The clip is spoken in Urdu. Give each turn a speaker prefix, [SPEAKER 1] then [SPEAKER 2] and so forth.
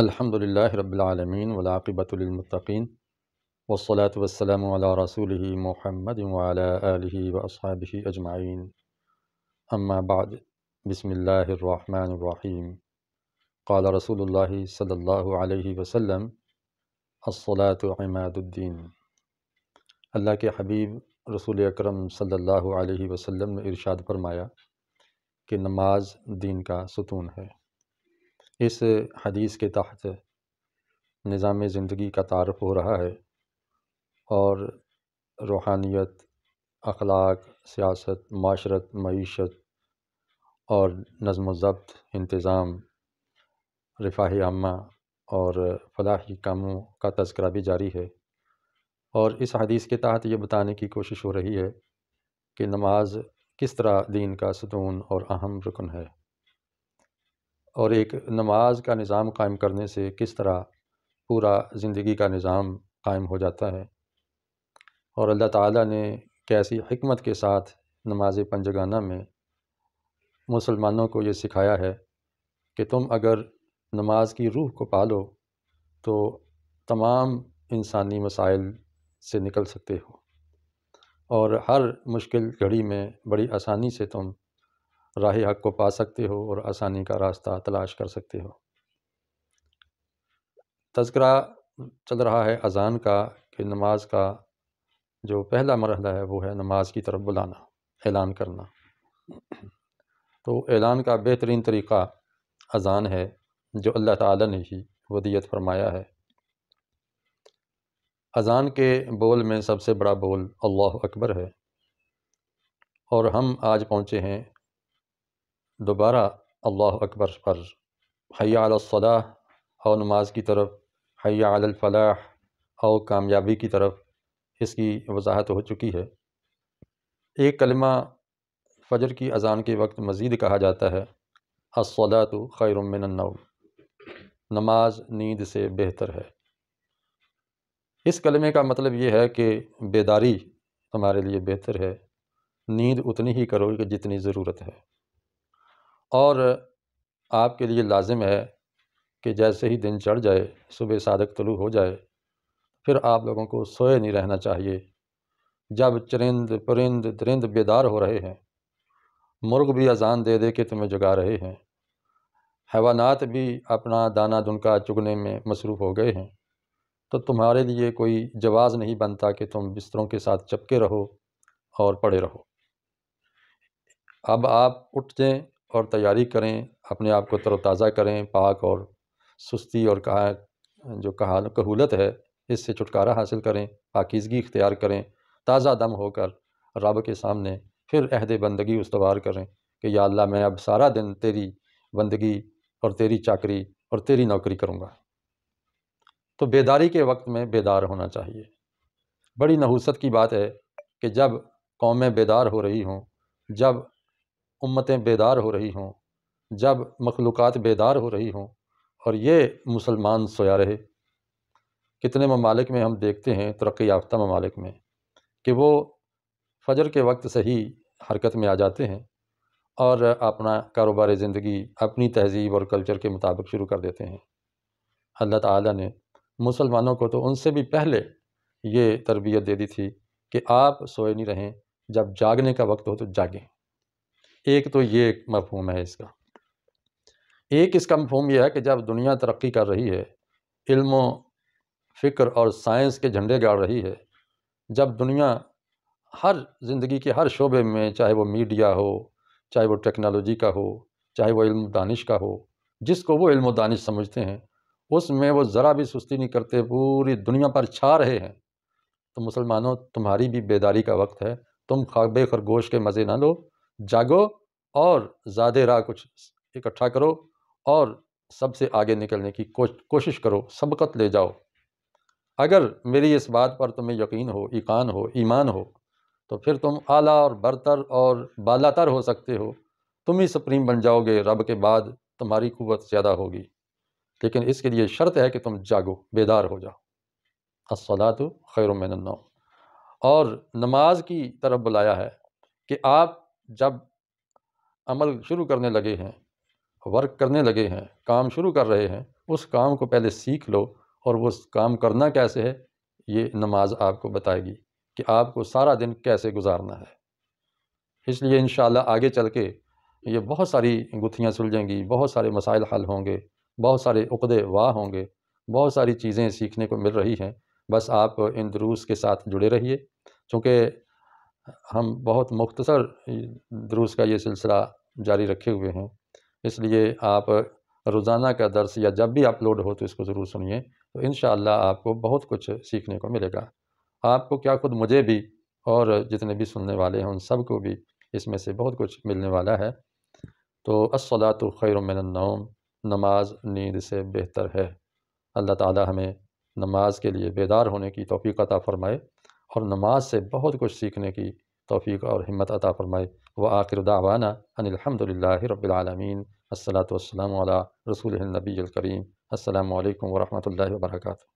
[SPEAKER 1] الحمد للہ رب العالمین ولاقبۃ للمتقین والصلاة والسلام علیہ رسوله محمد آله وأصحابه اجمعين امہ بعد بسم اللّہ الرحمن الرحيم قال رسول اللّہ صلی اللّہ علہ وسلم الصلاة عماد الدین اللہ کے حبیب رسول اکرم صلی اللہ علیہ وسلم نے ارشاد فرمایا کہ نماز دین کا ستون ہے اس حدیث کے تحت نظام زندگی کا تعارف ہو رہا ہے اور روحانیت اخلاق سیاست معاشرت معیشت اور نظم و ضبط انتظام رفاہی عامہ اور فلاحی کاموں کا تذکرہ بھی جاری ہے اور اس حدیث کے تحت یہ بتانے کی کوشش ہو رہی ہے کہ نماز کس طرح دین کا ستون اور اہم رکن ہے اور ایک نماز کا نظام قائم کرنے سے کس طرح پورا زندگی کا نظام قائم ہو جاتا ہے اور اللہ تعالیٰ نے کیسی حکمت کے ساتھ نماز پنجگانہ میں مسلمانوں کو یہ سکھایا ہے کہ تم اگر نماز کی روح کو پالو تو تمام انسانی مسائل سے نکل سکتے ہو اور ہر مشکل گھڑی میں بڑی آسانی سے تم راہی حق کو پا سکتے ہو اور آسانی کا راستہ تلاش کر سکتے ہو تذکرہ چل رہا ہے اذان کا کہ نماز کا جو پہلا مرحلہ ہے وہ ہے نماز کی طرف بلانا اعلان کرنا تو اعلان کا بہترین طریقہ اذان ہے جو اللہ تعالیٰ نے ہی ودیت فرمایا ہے اذان کے بول میں سب سے بڑا بول اللہ اکبر ہے اور ہم آج پہنچے ہیں دوبارہ اللہ اکبر پر حیا علی الصلاح اور نماز کی طرف حیا علی الفلاح او کامیابی کی طرف اس کی وضاحت ہو چکی ہے ایک کلمہ فجر کی اذان کے وقت مزید کہا جاتا ہے خیر من النوم نماز نیند سے بہتر ہے اس کلمے کا مطلب یہ ہے کہ بیداری ہمارے لیے بہتر ہے نیند اتنی ہی کرو کہ جتنی ضرورت ہے اور آپ کے لیے لازم ہے کہ جیسے ہی دن چڑھ جائے صبح صادق طلوع ہو جائے پھر آپ لوگوں کو سوئے نہیں رہنا چاہیے جب چرند پرند درند بیدار ہو رہے ہیں مرغ بھی اذان دے دے کے تمہیں جگا رہے ہیں حیوانات بھی اپنا دانہ دنکا چگنے میں مصروف ہو گئے ہیں تو تمہارے لیے کوئی جواز نہیں بنتا کہ تم بستروں کے ساتھ چپکے رہو اور پڑے رہو اب آپ اٹھ جائیں اور تیاری کریں اپنے آپ کو تر و تازہ کریں پاک اور سستی اور جو کہولت ہے اس سے چھٹکارا حاصل کریں پاکیزگی اختیار کریں تازہ دم ہو کر رب کے سامنے پھر عہد بندگی استوار کریں کہ یا اللہ میں اب سارا دن تیری بندگی اور تیری چاکری اور تیری نوکری کروں گا تو بیداری کے وقت میں بیدار ہونا چاہیے بڑی نحوست کی بات ہے کہ جب قومیں بیدار ہو رہی ہوں جب امتیں بیدار ہو رہی ہوں جب مخلوقات بیدار ہو رہی ہوں اور یہ مسلمان سویا رہے کتنے ممالک میں ہم دیکھتے ہیں ترقی یافتہ ممالک میں کہ وہ فجر کے وقت سے ہی حرکت میں آ جاتے ہیں اور اپنا کاروبار زندگی اپنی تہذیب اور کلچر کے مطابق شروع کر دیتے ہیں اللہ تعالیٰ نے مسلمانوں کو تو ان سے بھی پہلے یہ تربیت دے دی تھی کہ آپ سوئے نہیں رہیں جب جاگنے کا وقت ہو تو جاگیں ایک تو یہ مفہوم ہے اس کا ایک اس کا مفہوم یہ ہے کہ جب دنیا ترقی کر رہی ہے علم و فکر اور سائنس کے جھنڈے گاڑ رہی ہے جب دنیا ہر زندگی کے ہر شعبے میں چاہے وہ میڈیا ہو چاہے وہ ٹیکنالوجی کا ہو چاہے وہ علم و دانش کا ہو جس کو وہ علم و دانش سمجھتے ہیں اس میں وہ ذرا بھی سستی نہیں کرتے پوری دنیا پر چھا رہے ہیں تو مسلمانوں تمہاری بھی بیداری کا وقت ہے تم خاک بے خرگوش کے مزے نہ لو جاگو اور زیادہ راہ کچھ اکٹھا کرو اور سب سے آگے نکلنے کی کوشش کرو سبقت لے جاؤ اگر میری اس بات پر تمہیں یقین ہو ایقان ہو ایمان ہو تو پھر تم اعلیٰ اور برتر اور بالا تر ہو سکتے ہو تم ہی سپریم بن جاؤ گے رب کے بعد تمہاری قوت زیادہ ہوگی لیکن اس کے لیے شرط ہے کہ تم جاگو بیدار ہو جاؤ السلاۃ خیر و النوم اور نماز کی طرف بلایا ہے کہ آپ جب عمل شروع کرنے لگے ہیں ورک کرنے لگے ہیں کام شروع کر رہے ہیں اس کام کو پہلے سیکھ لو اور وہ کام کرنا کیسے ہے یہ نماز آپ کو بتائے گی کہ آپ کو سارا دن کیسے گزارنا ہے اس لیے انشاءاللہ آگے چل کے یہ بہت ساری گتھیاں سلجھیں گی بہت سارے مسائل حل ہوں گے بہت سارے عقد واہ ہوں گے بہت ساری چیزیں سیکھنے کو مل رہی ہیں بس آپ ان دروس کے ساتھ جڑے رہیے چونکہ ہم بہت مختصر دروس کا یہ سلسلہ جاری رکھے ہوئے ہیں اس لیے آپ روزانہ کا درس یا جب بھی اپلوڈ ہو تو اس کو ضرور سنیے تو انشاءاللہ آپ کو بہت کچھ سیکھنے کو ملے گا آپ کو کیا خود مجھے بھی اور جتنے بھی سننے والے ہیں ان سب کو بھی اس میں سے بہت کچھ ملنے والا ہے تو خیر من النوم نماز نیند سے بہتر ہے اللہ تعالی ہمیں نماز کے لیے بیدار ہونے کی توفیق عطا فرمائے اور نماز سے بہت کچھ سیکھنے کی توفیق اور ہمت عطا فرمائے وہ آخر دعوانا ان الحمد للہ رب العالمین السلۃ والسلام علیہ رسول النبی الکریم السلام علیکم ورحمۃ اللہ وبرکاتہ